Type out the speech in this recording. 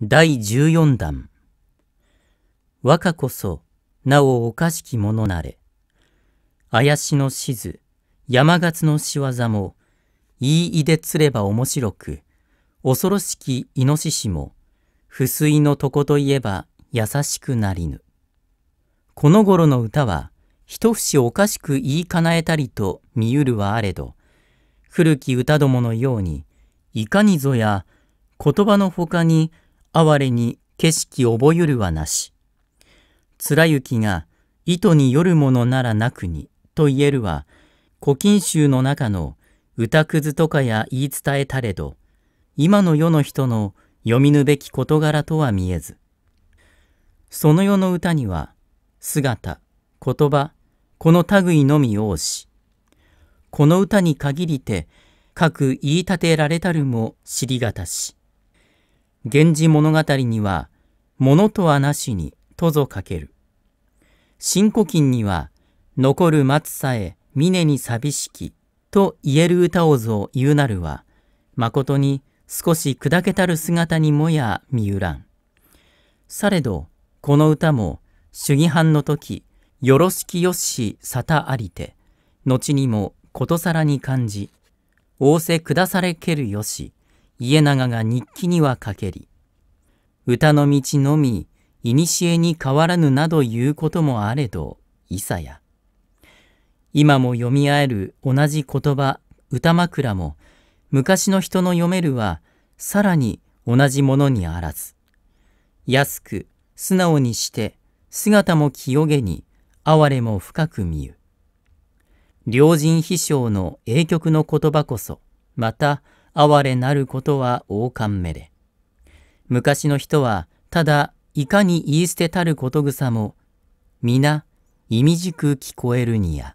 第14弾若こそなおおかしきものなれ怪しのしず山勝の仕業も言いいでつれば面白く恐ろしきイノシシも不粋の床といえば優しくなりぬこの頃の歌は一節おかしく言いかなえたりと見ゆるはあれど古き歌どものようにいかにぞや言葉のほかに哀れに景色覚ゆるはなし。貫之が糸によるものならなくにと言えるは、古今集の中の歌くずとかや言い伝えたれど、今の世の人の読みぬべき事柄とは見えず。その世の歌には、姿、言葉、この類のみ多し。この歌に限りて、各言い立てられたるも知りがたし。源氏物語には、物とはなしに、とぞかける。新古今には、残る松さえ峰に寂しき、と言える歌をぞ言うなるは、誠に少し砕けたる姿にもや見うらん。されど、この歌も、主義藩の時、よろしきよし沙汰ありて、後にもことさらに感じ、仰せ下されけるよし、家長が日記には書けり、歌の道のみ、古に変わらぬなど言うこともあれど、いさや。今も読み合える同じ言葉、歌枕も、昔の人の読めるは、さらに同じものにあらず。安く、素直にして、姿も清げに、哀れも深く見ゆ。良人秘書の英曲の言葉こそ、また、哀れなることは王冠目で。昔の人は、ただ、いかに言い捨てたることぐさも、皆、意味じく聞こえるにや。